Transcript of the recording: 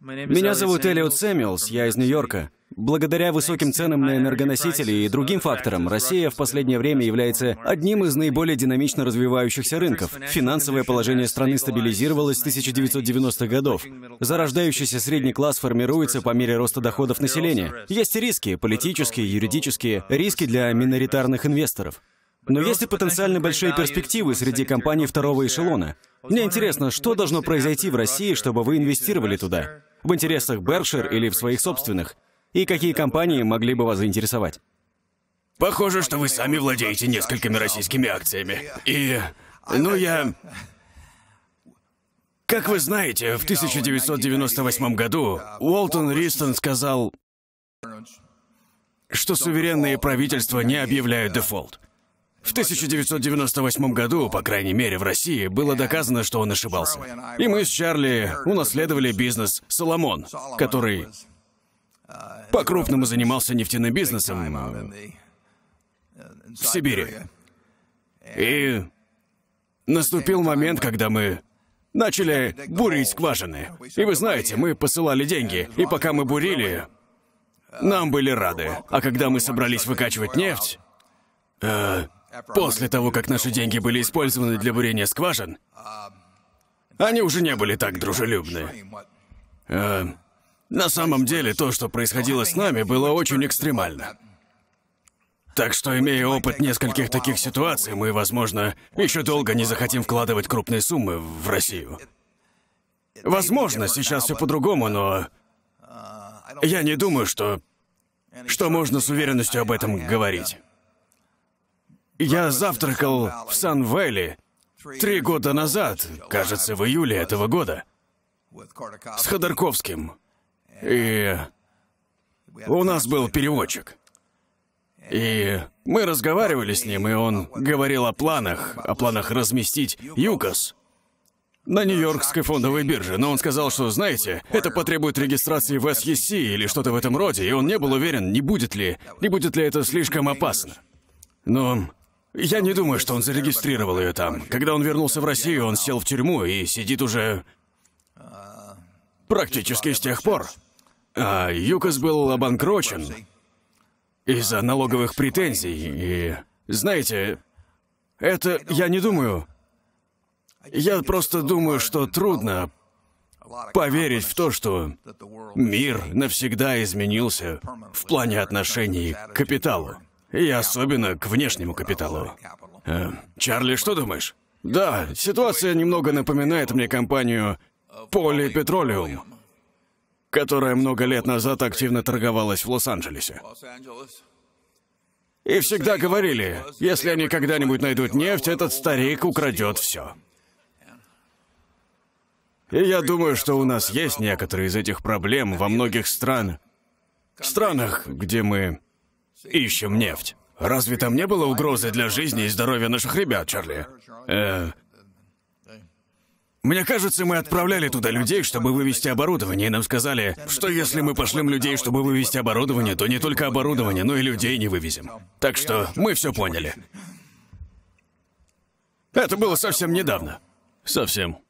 Меня зовут Элиот Сэмюэлс, я из Нью-Йорка. Благодаря высоким ценам на энергоносители и другим uh, факторам, Россия в последнее время является одним из наиболее динамично развивающихся рынков. Финансовое положение uh, страны стабилизировалось с 1990-х uh, годов. Зарождающийся средний класс формируется по мере роста доходов населения. Есть риски, политические, юридические, риски для миноритарных инвесторов. Но есть и потенциально большие перспективы среди компаний второго эшелона. Мне интересно, что должно произойти в России, чтобы вы инвестировали туда? в интересах Бершер или в своих собственных? И какие компании могли бы вас заинтересовать? Похоже, что вы сами владеете несколькими российскими акциями. И, ну, я... Как вы знаете, в 1998 году Уолтон Ристон сказал, что суверенные правительства не объявляют дефолт. В 1998 году, по крайней мере, в России, было доказано, что он ошибался. И мы с Чарли унаследовали бизнес «Соломон», который по-крупному занимался нефтяным бизнесом в Сибири. И наступил момент, когда мы начали бурить скважины. И вы знаете, мы посылали деньги, и пока мы бурили, нам были рады. А когда мы собрались выкачивать нефть, э, После того, как наши деньги были использованы для бурения скважин, они уже не были так дружелюбны. А, на самом деле, то, что происходило с нами, было очень экстремально. Так что, имея опыт нескольких таких ситуаций, мы, возможно, еще долго не захотим вкладывать крупные суммы в Россию. Возможно, сейчас все по-другому, но я не думаю, что что можно с уверенностью об этом говорить. Я завтракал в Сан-Вэлли три года назад, кажется, в июле этого года, с Ходорковским. И у нас был переводчик. И мы разговаривали с ним, и он говорил о планах, о планах разместить ЮКОС на Нью-Йоркской фондовой бирже, но он сказал, что, знаете, это потребует регистрации в SEC или что-то в этом роде, и он не был уверен, не будет ли, не будет ли это слишком опасно. Но я не думаю, что он зарегистрировал ее там. Когда он вернулся в Россию, он сел в тюрьму и сидит уже практически с тех пор. А Юкос был обанкрочен из-за налоговых претензий. И знаете, это я не думаю. Я просто думаю, что трудно поверить в то, что мир навсегда изменился в плане отношений к капиталу и особенно к внешнему капиталу. Э, Чарли, что думаешь? Да, ситуация немного напоминает мне компанию Poly Petroleum, которая много лет назад активно торговалась в Лос-Анджелесе. И всегда говорили, если они когда-нибудь найдут нефть, этот старик украдет все. И я думаю, что у нас есть некоторые из этих проблем во многих стран... странах, где мы ищем нефть. Разве там не было угрозы для жизни и здоровья наших ребят, Чарли? Э... Мне кажется, мы отправляли туда людей, чтобы вывести оборудование, и нам сказали, что если мы пошлем людей, чтобы вывести оборудование, то не только оборудование, но и людей не вывезем. Так что мы все поняли. Это было совсем недавно. Совсем.